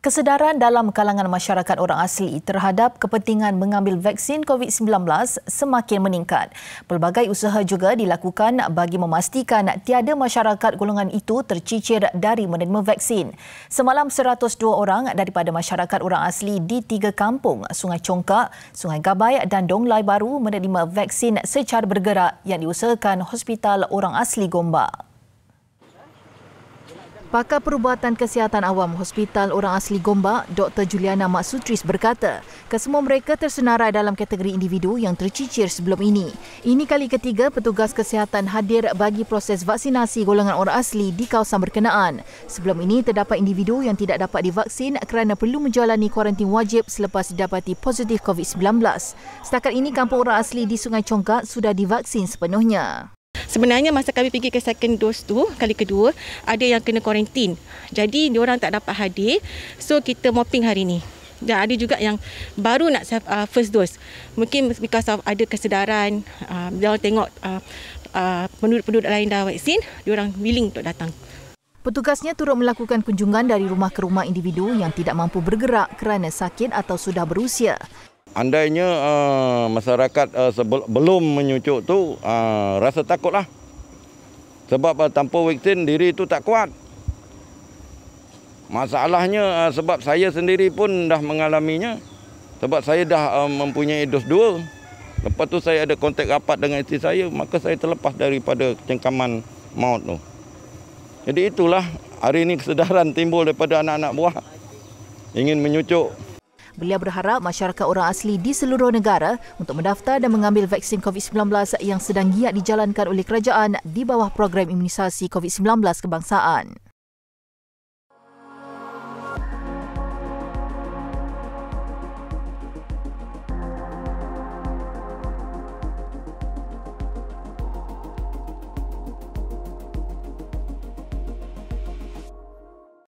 Kesedaran dalam kalangan masyarakat orang asli terhadap kepentingan mengambil vaksin COVID-19 semakin meningkat. Pelbagai usaha juga dilakukan bagi memastikan tiada masyarakat golongan itu tercicir dari menerima vaksin. Semalam 102 orang daripada masyarakat orang asli di tiga kampung, Sungai Congkak, Sungai Gabai dan Dong Lai Baru menerima vaksin secara bergerak yang diusahakan Hospital Orang Asli Gombak. Pakar Perubatan Kesihatan Awam Hospital Orang Asli Gombak, Dr. Juliana Maksutris berkata, kesemua mereka tersenarai dalam kategori individu yang tercicir sebelum ini. Ini kali ketiga petugas kesihatan hadir bagi proses vaksinasi golongan orang asli di kawasan berkenaan. Sebelum ini, terdapat individu yang tidak dapat divaksin kerana perlu menjalani kuarantin wajib selepas didapati positif COVID-19. Setakat ini, kampung orang asli di Sungai Congkak sudah divaksin sepenuhnya sebenarnya masa kami pergi ke second dose tu kali kedua ada yang kena kuarantin jadi dia orang tak dapat hadir so kita mopping hari ni dan ada juga yang baru nak self, uh, first dose mungkin because of ada kesedaran uh, dia orang tengok uh, uh, penduduk-penduduk lain dah vaksin dia orang willing untuk datang Petugasnya turut melakukan kunjungan dari rumah ke rumah individu yang tidak mampu bergerak kerana sakit atau sudah berusia. Andainya uh, masyarakat uh, sebel, belum menyucuk tu uh, rasa takutlah. Sebab uh, tanpa vaksin diri itu tak kuat. Masalahnya uh, sebab saya sendiri pun dah mengalaminya. Sebab saya dah uh, mempunyai dos dua. Lepas tu saya ada kontak rapat dengan isteri saya, maka saya terlepas daripada cengkaman maut tu. Jadi itulah hari ini kesedaran timbul daripada anak-anak buah ingin menyucuk. Beliau berharap masyarakat orang asli di seluruh negara untuk mendaftar dan mengambil vaksin COVID-19 yang sedang giat dijalankan oleh kerajaan di bawah program imunisasi COVID-19 kebangsaan.